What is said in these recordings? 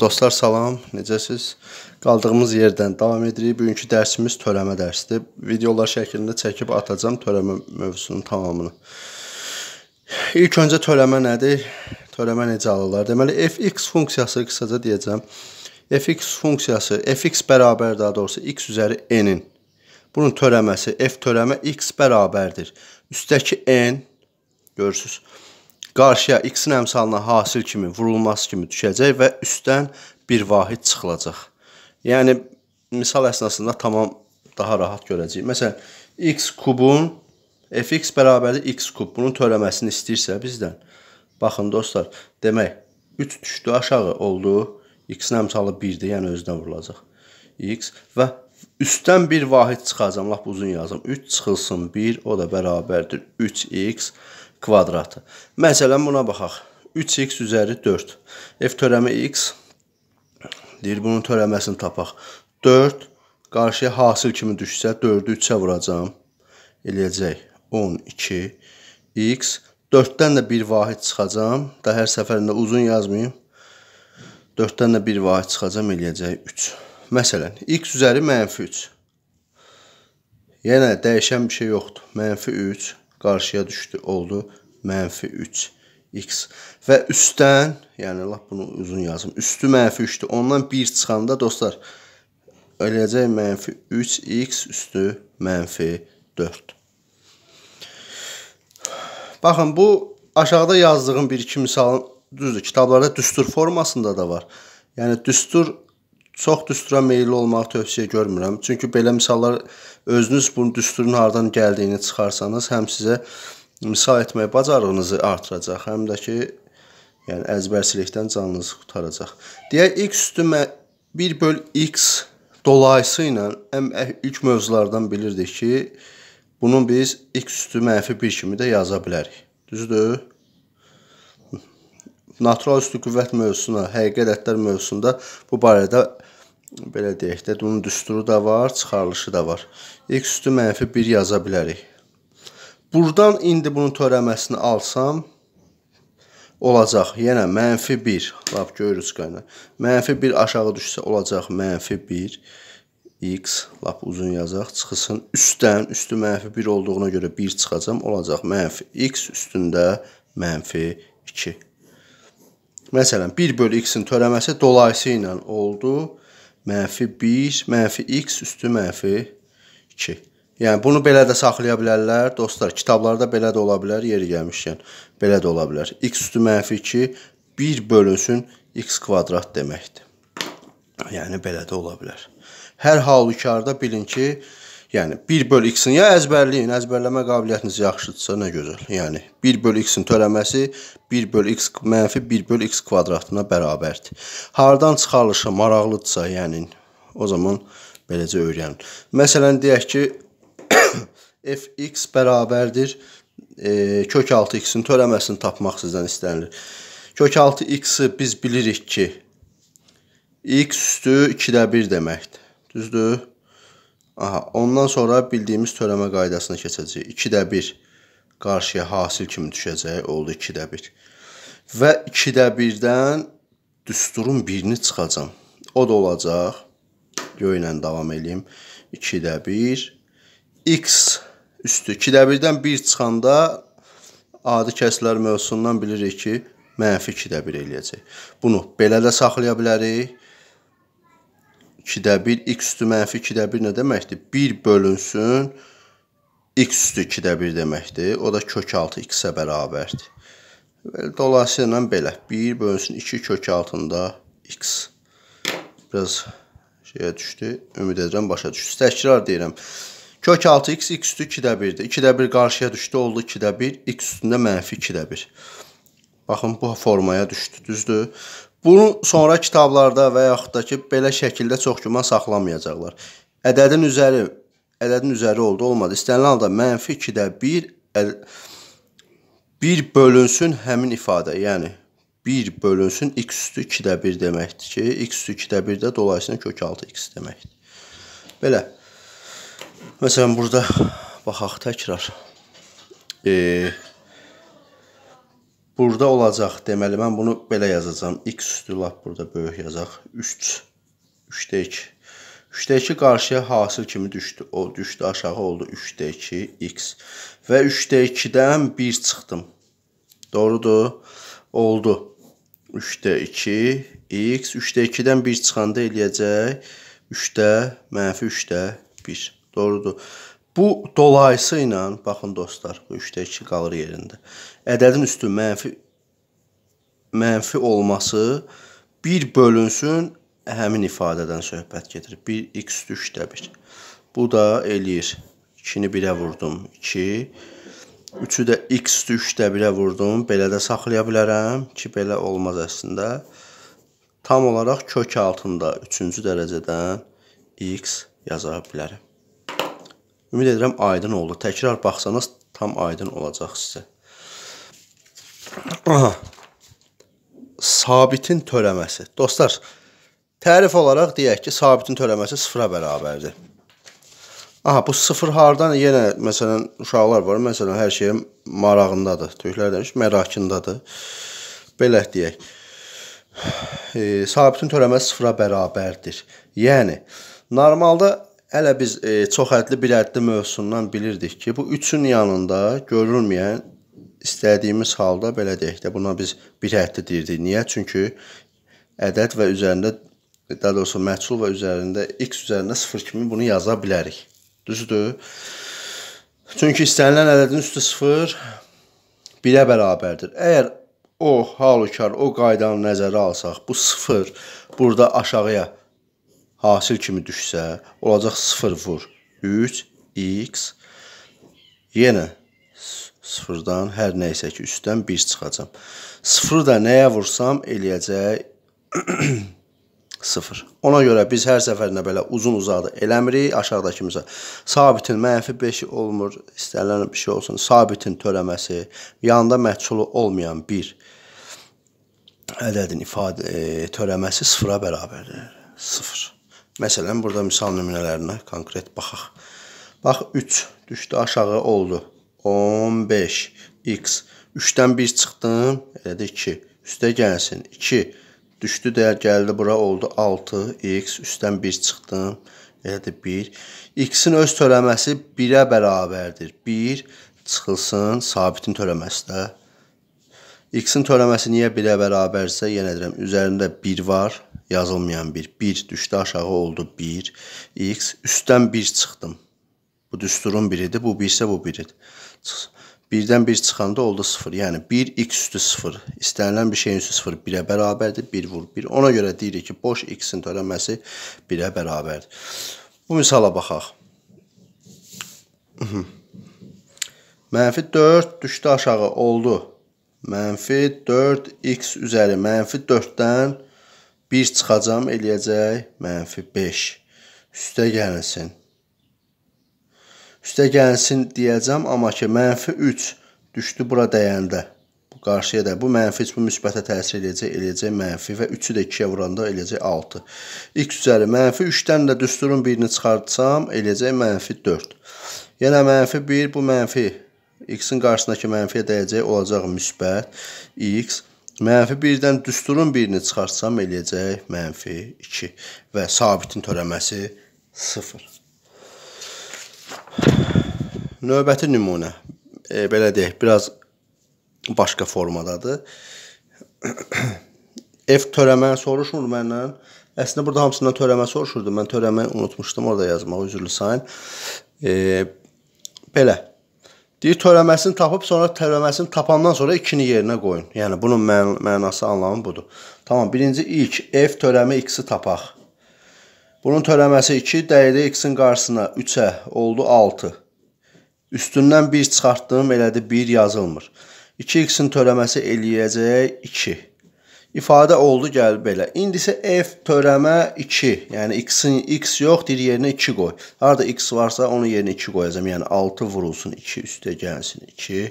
Dostlar salam, necəsiz? Qaldığımız yerdən davam edirik. Bugünkü dərsimiz törəmə dərsidir. Videolar şəklində çəkib atacağım törəmə mövzusunun tamamını. İlk öncə törəmə nədir? Törəmə necə alırlar? Deməli fx funksiyası qısaca deyəcəm. fx funksiyası fx bərabər daha doğrusu x üzəri n-in. Bunun törəməsi f törəmə x bərabərdir. Üstdəki n görürsüz qarşıya x-in əmsalına hasil kimi vurulması kimi düşəcək və üstdən bir vahid çıxılacaq. Yəni, misal əsnasında tamam daha rahat görəcəyik. Məsələn, x kubun, fx bərabəri x kub bunun törəməsini istəyirsə bizdən. Baxın dostlar, demək, 3 düşdü aşağı oldu, x-in əmsalı 1-dir, yəni özünə vurulacaq. x və üstdən bir vahid çıxacam, lap uzun yazacam. 3 çıxılsın 1, o da bərabərdir 3x kvadratı. Məsələn, buna baxaq. 3x üzəri 4. F törəmi x deyir, bunun törəməsini tapaq. 4 qarşıya hasil kimi düşsə 4-ü 3-ə vuracam. Eləyəcək 12 x 4-dən də 1 vahid çıxacam. Da hər səfərində uzun yazmayım. 4-dən də 1 vahid çıxacam, eləyəcək 3. Məsələn, x üzəri -3. Yenə dəyişən bir şey yoxdur. -3 qarşıya düşdü, oldu mənfi 3 x. Və üstdən, yəni lap bunu uzun yazım, üstü mənfi 3-dür. Ondan 1 çıxanda dostlar, eləyəcək mənfi 3x üstü mənfi 4. Baxın, bu aşağıda yazdığım bir iki misalın düzdür. Kitablarda düstur formasında da var. Yəni düstur çox düstura meyilli olmağı tövsiyə görmürəm. Çünki belə misallar özünüz bunun düsturun hardan gəldiyini çıxarsanız, həm sizə misal etmək bacarığınızı artıracaq, həm də ki, yəni əzbərçilikdən canınızı qurtaracaq. Deyək x üstü 1 böl x dolayısı ilə ən ilk mövzulardan bilirdik ki, bunu biz x üstü mənfi 1 kimi də yaza bilərik. Düzdür? Natural üstü qüvvət mövzusuna, həqiqi ədədlər mövzusunda bu barədə belə deyək də, bunun düsturu da var, çıxarılışı da var. X üstü mənfi 1 yaza bilərik. Buradan indi bunun törəməsini alsam, olacaq yenə mənfi 1. Lab görürüz qayna. Mənfi 1 aşağı düşsə olacaq mənfi 1. X, lap uzun yazaq, çıxısın. Üstdən, üstü mənfi 1 olduğuna görə 1 çıxacam, olacaq mənfi X üstündə mənfi 2. Məsələn, 1 bölü X-in törəməsi dolayısı ilə oldu mənfi 1, mənfi x üstü mənfi 2. Yəni bunu belə də saxlaya bilərlər. Dostlar, kitablarda belə də ola bilər, yeri gəlmişkən belə də ola bilər. x üstü mənfi 2 1 bölünsün x kvadrat deməkdir. Yəni belə də ola bilər. Hər halükarda bilin ki, Yəni 1 böl x-in ya əzbərləyin, əzbərləmə qabiliyyətiniz yaxşıdırsa nə gözəl. Yəni 1 böl x-in törəməsi 1 böl x mənfi 1 böl x kvadratına bərabərdir. Hardan çıxarılışı maraqlıdırsa, yəni o zaman beləcə öyrənin. Məsələn deyək ki fx bərabərdir e, kök 6x-in törəməsini tapmaq sizdən istənilir. Kök 6x-i biz bilirik ki x üstü 2-də 1 deməkdir. Düzdür? Aha, ondan sonra bildiyimiz törəmə qaydasına keçəcəyik. 2-də 1 qarşıya hasil kimi düşəcək, oldu 2-də 1. Və 2-də 1-dən düsturun birini çıxacam. O da olacaq, göy ilə davam edeyim, 2-də 1, x üstü 2-də 1-dən 1 çıxanda adi kəslər mövzusundan bilirik ki, mənfi 2-də 1 eləyəcək. Bunu belə də saxlaya bilərik 2-də 1, x üstü mənfi 2-də 1 nə deməkdir? 1 bölünsün, x üstü 2-də 1 deməkdir. O da kök 6 x-ə bərabərdir. Dolayısıyla belə 1 bölünsün 2 kök altında x. Biraz şeyə düşdü. Ümid edirəm başa düşdü. Təkrar deyirəm. Kök 6x, x üstü 2-də 1-dir. 2-də 1 qarşıya düşdü, oldu 2-də 1, x üstündə mənfi 2-də 1. Baxın, bu formaya düşdü, düzdür. Bunu sonra kitablarda və yaxud da ki, belə şəkildə çox güman saxlamayacaqlar. Ədədin üzəri, ədədin üzəri oldu, olmadı. İstənilən halda mənfi 2-də 1, 1 bölünsün həmin ifadə, yəni 1 bölünsün x üstü 2-də 1 deməkdir ki, x üstü 2-də 1 də dolayısıyla kök 6x deməkdir. Belə. Məsələn, burada baxaq təkrar. E, Burada olacaq. Deməli, mən bunu belə yazacam. X üstü lap burada böyük yazaq. 3. 3-də 2. 3-də 2 qarşıya hasil kimi düşdü. O düşdü aşağı oldu 3-də 2 x. Və 3-də 2-dən 1 çıxdım. Doğrudur. Oldu. 3-də 2 x. 3-də 2-dən 1 çıxanda eləyəcək. 3-də mənfi 3-də 1. Doğrudur. Bu dolayısı ilə, baxın dostlar, bu 3-də 2 qalır yerində. Ədədin üstü mənfi mənfi olması 1 bölünsün həmin ifadədən söhbət gedir. 1 x 3-də 1. Bu da eləyir. 2-ni 1-ə vurdum. 2. 3-ü də x 3-də 1-ə vurdum. Belə də saxlaya bilərəm ki, belə olmaz əslində. Tam olaraq kök altında 3-cü dərəcədən x yaza bilərəm. Ümid edirəm aydın oldu. Təkrar baxsanız tam aydın olacaq sizə. Aha. Sabitin törəməsi. Dostlar, tərif olaraq deyək ki, sabitin törəməsi 0-a bərabərdir. Aha, bu 0 hardan? Yenə məsələn uşaqlar var, məsələn hər şeyin marağındadır. Tüylər demiş, mərakındadır. Belə deyək. E, sabitin törəməsi 0-a bərabərdir. Yəni normalda Hələ biz e, çoxhədli bir həddi mövzusundan bilirdik ki, bu üçün yanında görülməyən istədiyimiz halda belə deyək də buna biz bir həddi deyirdik. Niyə? Çünki ədəd və üzərində daha doğrusu məhsul və üzərində x üzərində 0 kimi bunu yaza bilərik. Düzdür? Çünki istənilən ədədin üstü 0 1-ə bərabərdir. Əgər o halukar o qaydanı nəzərə alsaq, bu 0 burada aşağıya hasil kimi düşsə, olacaq 0 vur 3 x yenə 0-dan hər nə isə ki, üstdən 1 çıxacam. 0-ı da nəyə vursam eləyəcək 0. Ona görə biz hər səfərində belə uzun-uzadı eləmirik. Aşağıdakı misal. Sabitin mənfi 5 olmur, istənilən bir şey olsun. Sabitin törəməsi, yanında məhsulu olmayan 1 ədədin ifadə e, törəməsi 0-a bərabərdir. 0. Məsələn, burada misal nümunələrinə konkret baxaq. Bax, 3 düşdü aşağı oldu. 15, x. 3-dən 1 çıxdım, elədi 2. Üstə gəlsin, 2. Düşdü də gəldi bura oldu 6, x. Üstdən 1 çıxdım, elədi 1. X-in öz törəməsi 1-ə bərabərdir. 1 çıxılsın, sabitin törəməsi də. X-in törəməsi niyə 1-ə bərabərsə, yenə deyirəm, üzərində 1 var, yazılmayan bir. 1 düşdü aşağı oldu 1. X üstdən 1 çıxdım. Bu düsturun biridir. Bu 1 isə bu 1-dir. 1-dən 1 çıxanda oldu 0. Yəni 1 x üstü 0. İstənilən bir şeyin üstü 0 1-ə bərabərdir. 1 vur 1. Ona görə deyirik ki, boş x-in törəməsi 1-ə bərabərdir. Bu misala baxaq. Mənfi 4 düşdü aşağı oldu. Mənfi 4x üzəri mənfi 4-dən 4 1 çıxacam eləyəcək mənfi 5. Üstə gəlsin. Üstə gəlsin deyəcəm, amma ki, mənfi 3 düşdü bura dəyəndə. Bu qarşıya da bu mənfi 3 bu müsbətə təsir eləyəcək, eləyəcək mənfi və 3-ü də 2-yə vuranda eləyəcək 6. x üzəri mənfi 3-dən də düsturun birini çıxartsam eləyəcək mənfi 4. Yenə mənfi 1, bu mənfi x-in qarşısındakı mənfiyə dəyəcək olacaq müsbət x Mənfi 1-dən düsturun birini çıxartsam eləyəcək mənfi 2 və sabitin törəməsi 0. Növbəti nümunə e, belə deyək, biraz başqa formadadır. F törəmə soruşmur məndən. Əslində burada hamısından törəmə soruşurdu. Mən törəməni unutmuşdum orada yazmağı, üzrlü sayın. E, belə Deyir törəməsini tapıb, sonra törəməsini tapandan sonra ikini yerinə qoyun. Yəni bunun mən mənası anlamı budur. Tamam, birinci ilk f törəmi x-i tapaq. Bunun törəməsi 2, dəyədə x-in qarşısına 3-ə oldu 6. Üstündən 1 çıxartdım, elədi 1 yazılmır. 2x-in törəməsi eləyəcək 2 ifadə oldu gəl belə. İndi isə f törəmə 2, yəni x-in x yoxdur, yerinə 2 qoy. Harda x varsa onun yerinə 2 qoyacam. Yəni 6 vurulsun 2 üstə gəlsin 2.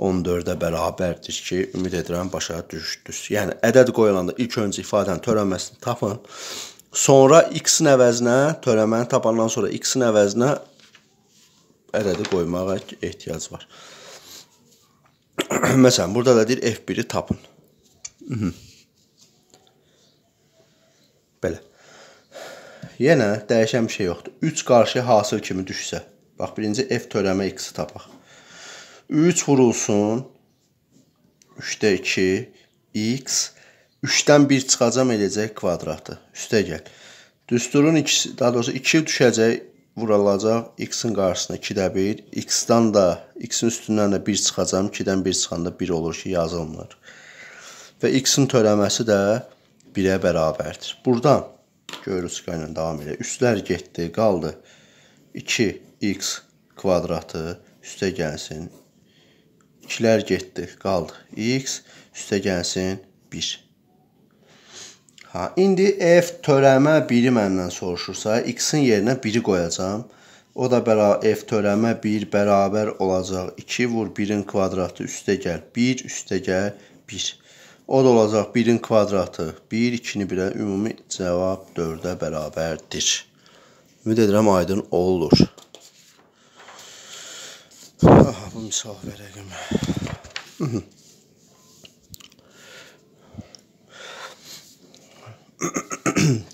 14-ə bərabərdir ki, ümid edirəm başa düşdünüz. Yəni ədəd qoyulanda ilk öncə ifadənin törəməsini tapın. Sonra x-in əvəzinə törəməni tapandan sonra x-in əvəzinə ədədi qoymağa ehtiyac var. Məsələn, burada da deyir f1-i tapın. Mhm. Belə. Yenə dəyişən bir şey yoxdur. 3 qarşıya hasil kimi düşsə. Bax, birinci f törəmə x-i tapaq. 3 vurulsun. 3-də 2 x. 3-dən 1 çıxacam eləyəcək kvadratı. Üstə gəl. Düsturun ikisi, daha doğrusu 2 düşəcək, vurulacaq x-in qarşısına 2-də 1. x-dan da, x-in üstündən də 1 çıxacam. 2-dən 1 çıxanda 1 olur ki, yazılmır və x-in törəməsi də 1-ə bərabərdir. Buradan görürsüz ilə davam edir. Üstlər getdi, qaldı 2x kvadratı üstə gəlsin. 2-lər getdi, qaldı x, üstə gəlsin 1. Ha, indi f törəmə 1-i məndən soruşursa, x-in yerinə 1-i qoyacam. O da f törəmə 1 bərabər olacaq 2 vur 1-in kvadratı üstə gəl 1, üstə gəl 1. O da olacaq 1-in kvadratı. 1, 2-ni ümumi cavab 4 beraberdir. bərabərdir. Ümid edirəm aydın olur. Aha, bu misal verəyim.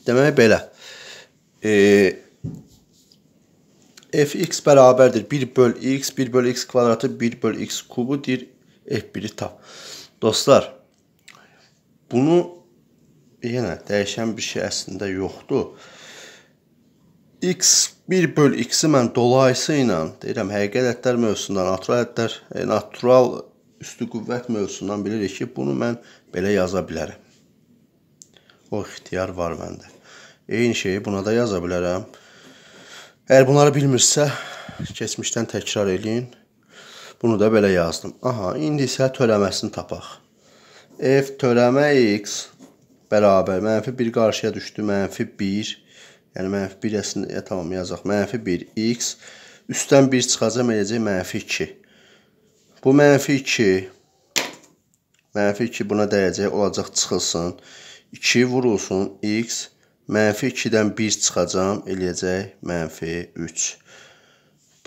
Demək belə. E, fx beraberdir. 1 böl x, 1 böl x kvadratı, 1 böl x kubudir. F1-i tap. Dostlar, Bunu yenə dəyişən bir şey əslində yoxdur. X 1 böl x-i mən dolayısı ilə deyirəm həqiqi ədədlər mövzusundan, natural ədədlər, e, natural üstü qüvvət mövzusundan bilirik ki, bunu mən belə yaza bilərəm. O ixtiyar var məndə. Eyni şeyi buna da yaza bilərəm. Əgər bunları bilmirsə, keçmişdən təkrar eləyin. Bunu da belə yazdım. Aha, indi isə tələməsini tapaq f törəmə x bərabər mənfi 1 qarşıya düşdü, mənfi 1, yəni mənfi 1 əslində tamam yazacaq, mənfi 1 x, üstdən 1 çıxacaq, eləyəcək mənfi 2. Bu mənfi 2, mənfi 2 buna dəyəcək, olacaq çıxılsın, 2 vurulsun x, mənfi 2-dən 1 çıxacam, eləyəcək mənfi 3.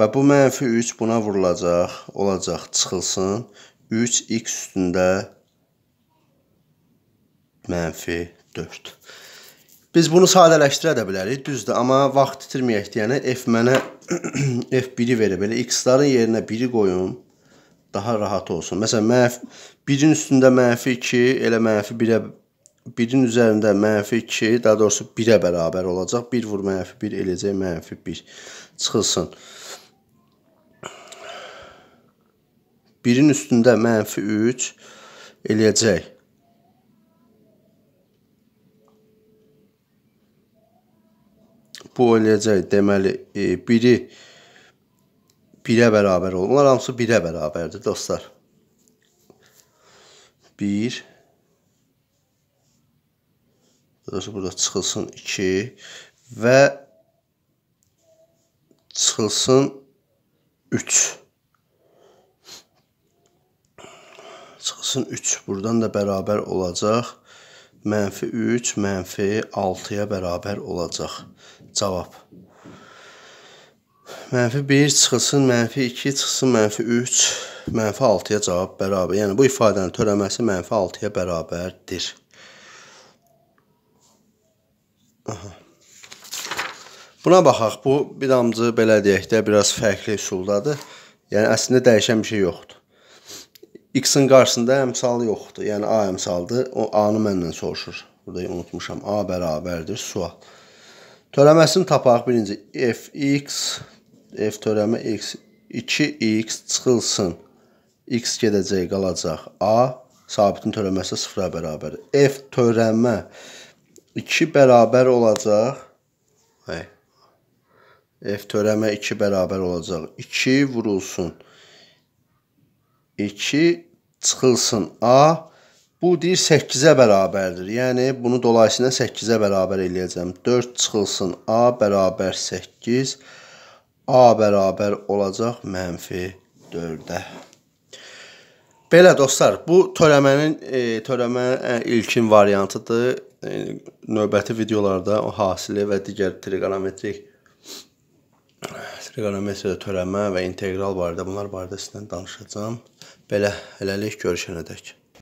Və bu mənfi 3 buna vurulacaq, olacaq çıxılsın, 3x üstündə 1 mənfi 4. Biz bunu sadələşdirə də bilərik, düzdür, amma vaxt itirməyək deyənə f mənə f1-i verib, elə x-ların yerinə 1-i qoyum, daha rahat olsun. Məsələn, mənfi 1-in üstündə mənfi 2, elə mənfi 1-ə 1-in üzərində mənfi 2, daha doğrusu 1-ə bərabər olacaq. 1 vur mənfi 1 eləcək mənfi 1 çıxılsın. 1-in üstündə mənfi 3 eləyəcək bu oynayacaq. Deməli, biri birə bərabər olur. Onlar hamısı birə bərabərdir, dostlar. 1 Dostlar, burada çıxılsın 2 və çıxılsın 3 çıxsın 3. Buradan da bərabər olacaq. Mənfi 3, mənfi 6-ya bərabər olacaq. Cavab. Mənfi 1 çıxılsın, mənfi 2 çıxsın, mənfi 3, mənfi 6-ya cavab bərabər. Yəni bu ifadənin törəməsi mənfi 6-ya bərabərdir. Aha. Buna baxaq. Bu bir damcı belə deyək də biraz fərqli üsuldadır. Yəni əslində dəyişən bir şey yoxdur. X-in qarşısında əmsal yoxdur. Yəni A əmsaldır. O A-nı məndən soruşur. Burada unutmuşam. A bərabərdir sual. Törəməsini tapaq. Birinci fx f törəmi x 2x çıxılsın. x gedəcək, qalacaq a. Sabitin törəməsi 0-a bərabər. f törəmə 2 bərabər olacaq. Hey. f törəmə 2 bərabər olacaq. 2 vurulsun. 2 çıxılsın a Bu deyir 8-ə bərabərdir. Yəni bunu dolayısıyla 8-ə bərabər eləyəcəm. 4 çıxılsın A bərabər 8. A bərabər olacaq mənfi 4-ə. Belə dostlar, bu törəmənin e, törəmə e, ilkin variantıdır. E, növbəti videolarda o hasili və digər trigonometrik trigonometriya törəmə və integral barədə bunlar barədə sizlə danışacağam. Belə hələlik görüşənədək.